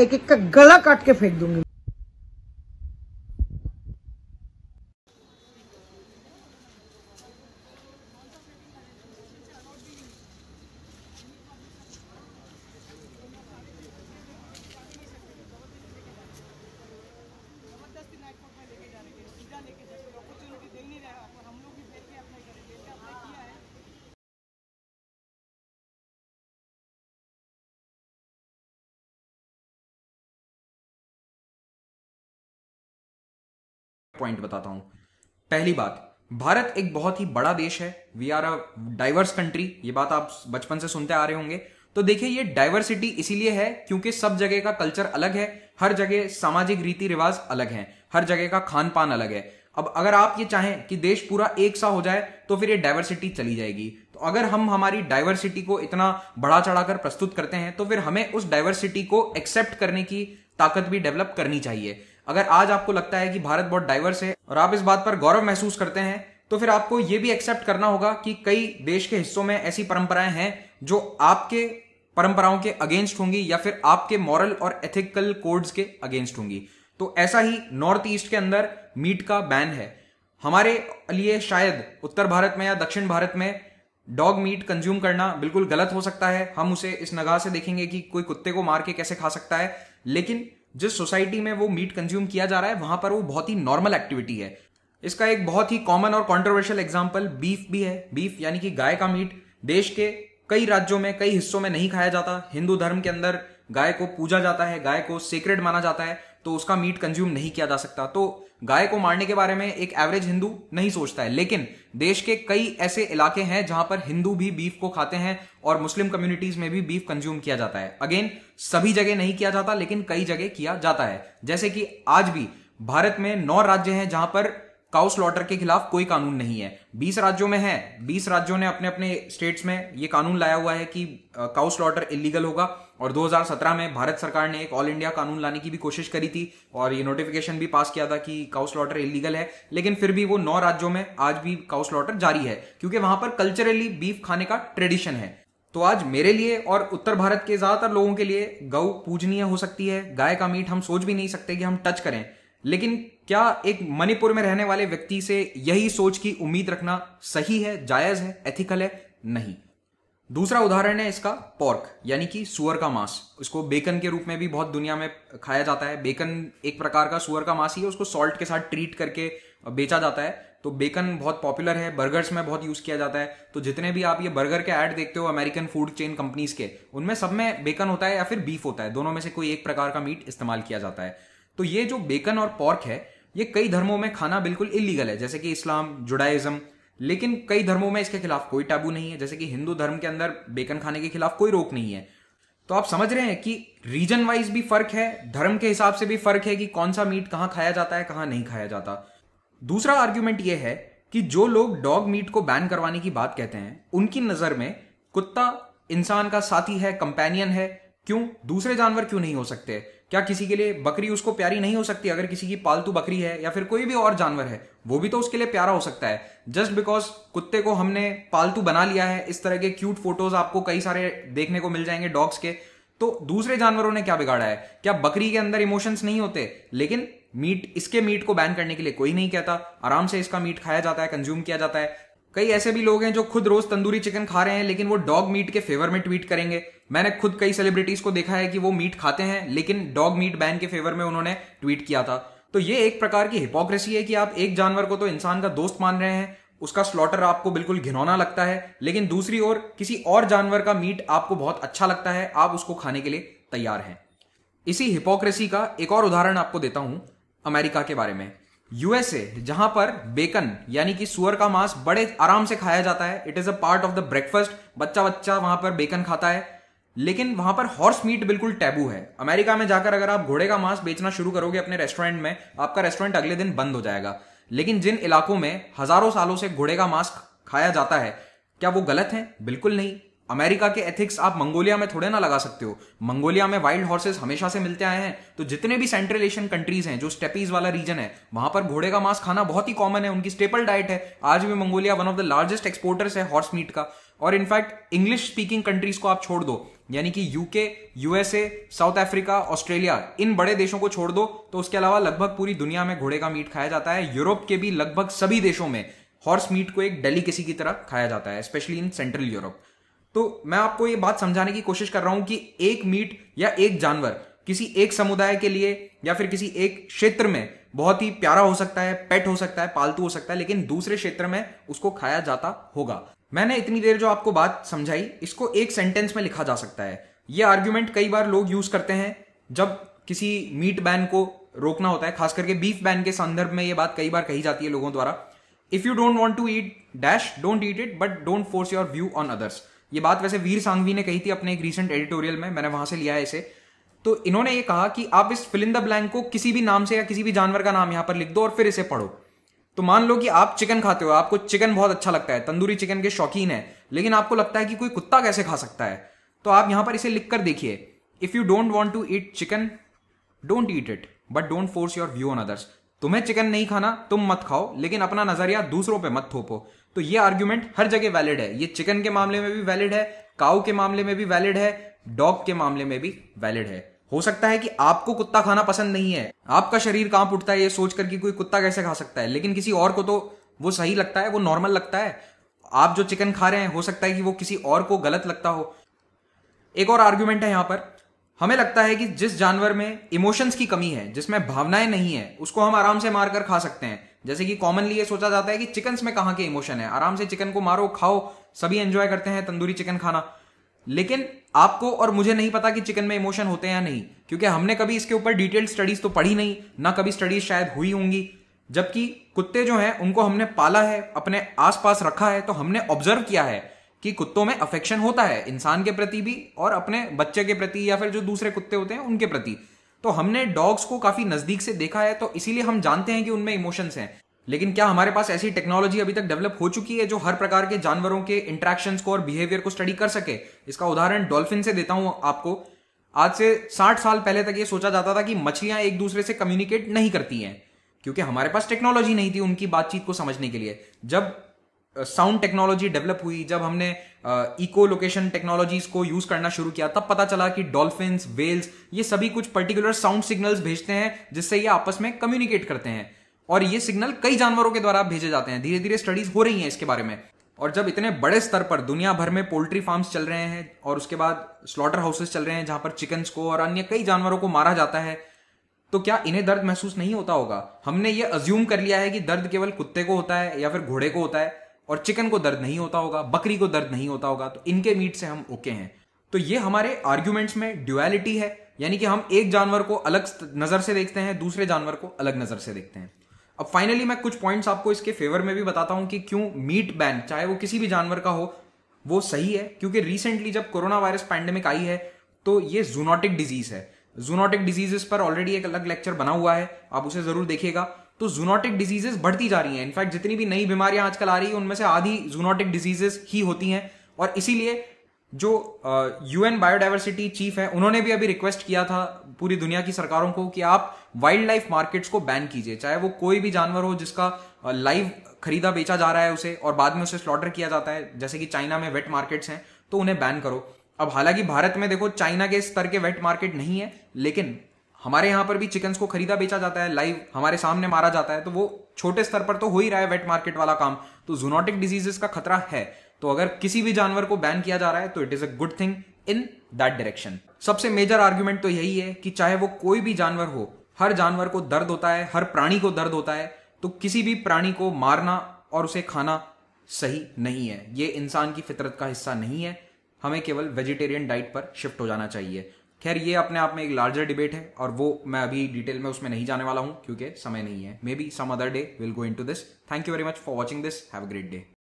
एक एक का गला काट के फेंक दूंगी पॉइंट बताता हूं पहली बात भारत एक बहुत ही बड़ा देश है we are a diverse country ये बात आप बचपन से सुनते आ रहे होंगे तो देखिए ये डाइवर्सिटी इसीलिए है क्योंकि सब जगह का कल्चर अलग है हर जगह सामाजिक रीति रिवाज अलग है हर जगह का खान पान अलग है अब अगर आप ये चाहें कि देश पूरा एक सा हो जाए तो फिर ये डाइवर्सिटी चली जाएगी तो अगर हम हमारी डाइवर्सिटी को इतना बढ़ा चढ़ाकर प्रस्तुत करते हैं तो फिर हमें उस डाइवर्सिटी को एक्सेप्ट करने की ताकत भी डेवलप करनी चाहिए अगर आज आपको लगता है कि भारत बहुत डाइवर्स है और आप इस बात पर गौरव महसूस करते हैं तो फिर आपको ये भी एक्सेप्ट करना होगा कि कई देश के हिस्सों में ऐसी परंपराएं हैं जो आपके परंपराओं के अगेंस्ट होंगी या फिर आपके मॉरल और एथिकल कोड्स के अगेंस्ट होंगी तो ऐसा ही नॉर्थ ईस्ट के अंदर मीट का बैन है हमारे लिए शायद उत्तर भारत में या दक्षिण भारत में डॉग मीट कंज्यूम करना बिल्कुल गलत हो सकता है हम उसे इस नगाह से देखेंगे कि कोई कुत्ते को मार के कैसे खा सकता है लेकिन जिस सोसाइटी में वो मीट कंज्यूम किया जा रहा है वहां पर वो बहुत ही नॉर्मल एक्टिविटी है इसका एक बहुत ही कॉमन और कॉन्ट्रोवर्शियल एग्जाम्पल बीफ भी है बीफ यानी कि गाय का मीट देश के कई राज्यों में कई हिस्सों में नहीं खाया जाता हिंदू धर्म के अंदर गाय को पूजा जाता है गाय को सेक्रेड माना जाता है तो उसका मीट कंज्यूम नहीं किया जा सकता तो गाय को मारने के बारे में एक एवरेज हिंदू नहीं सोचता है लेकिन देश के कई ऐसे इलाके हैं जहां पर हिंदू भी बीफ को खाते हैं और मुस्लिम कम्युनिटीज में भी बीफ कंज्यूम किया जाता है अगेन सभी जगह नहीं किया जाता लेकिन कई जगह किया जाता है जैसे कि आज भी भारत में नौ राज्य हैं जहां पर काउ स्लॉटर के खिलाफ कोई कानून नहीं है बीस राज्यों में है बीस राज्यों ने अपने अपने स्टेट्स में ये कानून लाया हुआ है कि काउ स्लॉटर इलीगल होगा और 2017 में भारत सरकार ने एक ऑल इंडिया कानून लाने की भी कोशिश करी थी और ये नोटिफिकेशन भी पास किया था कि काउ स्लॉटर इलीगल है लेकिन फिर भी वो नौ राज्यों में आज भी काउ स्लॉटर जारी है क्योंकि वहां पर कल्चरली बीफ खाने का ट्रेडिशन है तो आज मेरे लिए और उत्तर भारत के ज्यादातर लोगों के लिए गऊ पूजनीय हो सकती है गाय का मीट हम सोच भी नहीं सकते कि हम टच करें लेकिन क्या एक मणिपुर में रहने वाले व्यक्ति से यही सोच की उम्मीद रखना सही है जायज है एथिकल है नहीं दूसरा उदाहरण है इसका पॉर्क यानी कि सुअर का मांस उसको बेकन के रूप में भी बहुत दुनिया में खाया जाता है बेकन एक प्रकार का सुअर का मांस ही है उसको सॉल्ट के साथ ट्रीट करके बेचा जाता है तो बेकन बहुत पॉपुलर है बर्गर्स में बहुत यूज किया जाता है तो जितने भी आप ये बर्गर के ऐड देखते हो अमेरिकन फूड चेन कंपनीज के उनमें सब में बेकन होता है या फिर बीफ होता है दोनों में से कोई एक प्रकार का मीट इस्तेमाल किया जाता है तो ये जो बेकन और पॉर्क है ये कई धर्मों में खाना बिल्कुल इलीगल है जैसे कि इस्लाम जुडाइज्म लेकिन कई धर्मों में इसके खिलाफ कोई टाबू नहीं है जैसे कि हिंदू धर्म के अंदर बेकन खाने के खिलाफ कोई रोक नहीं है तो आप समझ रहे हैं कि रीजन वाइज भी फर्क है धर्म के हिसाब से भी फर्क है कि कौन सा मीट कहां खाया जाता है कहां नहीं खाया जाता दूसरा आर्ग्यूमेंट यह है कि जो लोग डॉग मीट को बैन करवाने की बात कहते हैं उनकी नजर में कुत्ता इंसान का साथी है कंपेनियन है क्यों दूसरे जानवर क्यों नहीं हो सकते क्या किसी के लिए बकरी उसको प्यारी नहीं हो सकती अगर किसी की पालतू बकरी है या फिर कोई भी और जानवर है वो भी तो उसके लिए प्यारा हो सकता है जस्ट बिकॉज कुत्ते को हमने पालतू बना लिया है इस तरह के क्यूट फोटोज आपको कई सारे देखने को मिल जाएंगे डॉग्स के तो दूसरे जानवरों ने क्या बिगाड़ा है क्या बकरी के अंदर इमोशंस नहीं होते लेकिन मीट इसके मीट को बैन करने के लिए कोई नहीं कहता आराम से इसका मीट खाया जाता है कंज्यूम किया जाता है कई ऐसे भी लोग हैं जो खुद रोज तंदूरी चिकन खा रहे हैं लेकिन वो डॉग मीट के फेवर में ट्वीट करेंगे मैंने खुद कई सेलिब्रिटीज को देखा है कि वो मीट खाते हैं लेकिन डॉग मीट बैन के फेवर में उन्होंने ट्वीट किया था तो ये एक प्रकार की हिपोक्रेसी है कि आप एक जानवर को तो इंसान का दोस्त मान रहे हैं उसका स्लॉटर आपको बिल्कुल घिनौना लगता है लेकिन दूसरी ओर किसी और जानवर का मीट आपको बहुत अच्छा लगता है आप उसको खाने के लिए तैयार हैं इसी हिपोक्रेसी का एक और उदाहरण आपको देता हूं अमेरिका के बारे में यूएसए जहां पर बेकन यानी कि सुअर का मांस बड़े आराम से खाया जाता है it is a part of the breakfast बच्चा बच्चा वहां पर बेकन खाता है लेकिन वहां पर हॉर्स मीट बिल्कुल टैबू है अमेरिका में जाकर अगर आप घोड़े का मांस बेचना शुरू करोगे अपने रेस्टोरेंट में आपका रेस्टोरेंट अगले दिन बंद हो जाएगा लेकिन जिन इलाकों में हजारों सालों से घोड़े का मांस खाया जाता है क्या वो गलत है बिल्कुल नहीं अमेरिका के एथिक्स आप मंगोलिया में थोड़े ना लगा सकते हो मंगोलिया में वाइल्ड हॉर्सेस हमेशा से मिलते आए हैं तो जितने भी सेंट्रल एशियन कंट्रीज हैं जो स्टेपीज वाला रीजन है वहां पर घोड़े का मांस खाना बहुत ही कॉमन है उनकी स्टेपल डाइट है आज भी Mongolia one of the largest exporters है हॉर्स मीट का और इनफैक्ट इंग्लिश स्पीकिंग कंट्रीज को आप छोड़ दो यानी कि UK USA South Africa Australia इन बड़े देशों को छोड़ दो तो उसके अलावा लगभग पूरी दुनिया में घोड़े का मीट खाया जाता है यूरोप के भी लगभग सभी देशों में हॉर्स मीट को एक डेलीकेसी की तरह खाया जाता है स्पेशली इन सेंट्रल यूरोप तो मैं आपको ये बात समझाने की कोशिश कर रहा हूं कि एक मीट या एक जानवर किसी एक समुदाय के लिए या फिर किसी एक क्षेत्र में बहुत ही प्यारा हो सकता है पेट हो सकता है पालतू हो सकता है लेकिन दूसरे क्षेत्र में उसको खाया जाता होगा मैंने इतनी देर जो आपको बात समझाई इसको एक सेंटेंस में लिखा जा सकता है ये आर्ग्यूमेंट कई बार लोग यूज करते हैं जब किसी मीट बैन को रोकना होता है खास करके बीफ बैन के संदर्भ में ये बात कई बार कही जाती है लोगों द्वारा if you don't want to eat dash don't eat it but don't force your view on others ये बात वैसे वीर सांघवी ने कही थी अपने एक रिसेंट एडिटोरियल में मैंने वहां से लिया है इसे तो इन्होंने ये कहा कि आप इस फिलिंद ब्लैंक को किसी भी नाम से या किसी भी जानवर का नाम यहां पर लिख दो और फिर इसे पढ़ो तो मान लो कि आप चिकन खाते हो आपको चिकन बहुत अच्छा लगता है तंदूरी चिकन के शौकीन है लेकिन आपको लगता है कि कोई कुत्ता कैसे खा सकता है तो आप यहां पर इसे लिख कर देखिए if you don't want to eat chicken don't eat it but don't force your view on others तुम्हें चिकन नहीं खाना तुम मत खाओ लेकिन अपना नजरिया दूसरों पे मत थोपो तो ये आर्ग्यूमेंट हर जगह वैलिड है ये चिकन के मामले में भी वैलिड है काउ के मामले में भी वैलिड है डॉग के मामले में भी वैलिड है हो सकता है कि आपको कुत्ता खाना पसंद नहीं है आपका शरीर कांप उठता है ये सोचकर कि कोई कुत्ता कैसे खा सकता है लेकिन किसी और को तो वो सही लगता है वो नॉर्मल लगता है आप जो चिकन खा रहे हैं हो सकता है कि वो किसी और को गलत लगता हो एक और आर्ग्यूमेंट है यहां पर हमें लगता है कि जिस जानवर में इमोशंस की कमी है जिसमें भावनाएं नहीं है उसको हम आराम से मारकर खा सकते हैं जैसे कि कॉमनली ये सोचा जाता है कि चिकन्स में कहां के इमोशन है आराम से चिकन को मारो खाओ सभी एंजॉय करते हैं तंदूरी चिकन खाना लेकिन आपको और मुझे नहीं पता कि चिकन में इमोशन होते हैं या नहीं क्योंकि हमने कभी इसके ऊपर डिटेल्ड स्टडीज तो पढ़ी नहीं ना कभी स्टडीज शायद हुई होंगी जबकि कुत्ते जो हैं उनको हमने पाला है अपने आसपास रखा है तो हमने ऑब्जर्व किया है कि कुत्तों में अफेक्शन होता है इंसान के प्रति भी और अपने बच्चे के प्रति या फिर जो दूसरे कुत्ते होते हैं उनके प्रति तो हमने डॉग्स को काफी नजदीक से देखा है तो इसीलिए हम जानते हैं कि उनमें इमोशंस हैं लेकिन क्या हमारे पास ऐसी टेक्नोलॉजी अभी तक डेवलप हो चुकी है जो हर प्रकार के जानवरों के इंट्रैक्शन को और बिहेवियर को स्टडी कर सके इसका उदाहरण डॉल्फिन से देता हूं आपको आज से साठ साल पहले तक यह सोचा जाता था कि मछलियां एक दूसरे से कम्युनिकेट नहीं करती हैं क्योंकि हमारे पास टेक्नोलॉजी नहीं थी उनकी बातचीत को समझने के लिए जब साउंड टेक्नोलॉजी डेवलप हुई जब हमने इको लोकेशन टेक्नोलॉजीज को यूज करना शुरू किया तब पता चला कि डॉल्फिन्स वेल्स ये सभी कुछ पर्टिकुलर साउंड सिग्नल्स भेजते हैं जिससे ये आपस में कम्युनिकेट करते हैं और ये सिग्नल कई जानवरों के द्वारा भेजे जाते हैं धीरे धीरे स्टडीज हो रही है इसके बारे में और जब इतने बड़े स्तर पर दुनिया भर में पोल्ट्री फार्म्स चल रहे हैं और उसके बाद स्लॉटर हाउसेस चल रहे हैं जहां पर चिकन्स को और अन्य कई जानवरों को मारा जाता है तो क्या इन्हें दर्द महसूस नहीं होता होगा हमने ये अज्यूम कर लिया है कि दर्द केवल कुत्ते को होता है या फिर घोड़े को होता है और चिकन को दर्द नहीं होता होगा बकरी को दर्द नहीं होता होगा तो इनके मीट से हम ओके हैं तो ये हमारे आर्ग्यूमेंट्स में ड्यूएलिटी है यानी कि हम एक जानवर को अलग नजर से देखते हैं दूसरे जानवर को अलग नजर से देखते हैं अब फाइनली मैं कुछ पॉइंट्स आपको इसके फेवर में भी बताता हूं कि क्यों मीट बैन चाहे वो किसी भी जानवर का हो वो सही है क्योंकि रिसेंटली जब कोरोना वायरस पैंडेमिक आई है तो ये जूनोटिक डिजीज है जूनोटिक डिजीजेस पर ऑलरेडी एक अलग लेक्चर बना हुआ है आप उसे जरूर देखिएगा तो जूनोटिक डिजीजेस बढ़ती जा रही हैं इनफैक्ट जितनी भी नई बीमारियां आजकल आ रही है उनमें से आधी जूनोटिक डिजीजेस ही होती हैं और इसीलिए जो यूएन बायोडाइवर्सिटी चीफ है उन्होंने भी अभी रिक्वेस्ट किया था पूरी दुनिया की सरकारों को कि आप वाइल्ड लाइफ मार्केट्स को बैन कीजिए चाहे वो कोई भी जानवर हो जिसका लाइव खरीदा बेचा जा रहा है उसे और बाद में उसे स्लॉटर किया जाता है जैसे कि चाइना में वेट मार्केट्स हैं तो उन्हें बैन करो अब हालांकि भारत में देखो चाइना के स्तर के वेट मार्केट नहीं है लेकिन हमारे यहां पर भी चिकन्स को खरीदा बेचा जाता है लाइव हमारे सामने मारा जाता है तो वो छोटे स्तर पर तो हो ही रहा है वेट मार्केट वाला काम तो जूनोटिक डिजीजेस का खतरा है तो अगर किसी भी जानवर को बैन किया जा रहा है तो it is a good thing in that direction सबसे मेजर आर्ग्यूमेंट तो यही है कि चाहे वो कोई भी जानवर हो हर जानवर को दर्द होता है हर प्राणी को दर्द होता है तो किसी भी प्राणी को मारना और उसे खाना सही नहीं है ये इंसान की फितरत का हिस्सा नहीं है हमें केवल वेजिटेरियन डाइट पर शिफ्ट हो जाना चाहिए खैर ये अपने आप में एक लार्जर डिबेट है और वो मैं अभी डिटेल में उसमें नहीं जाने वाला हूं क्योंकि समय नहीं है maybe some other day will go into this thank you very much for watching this have a great day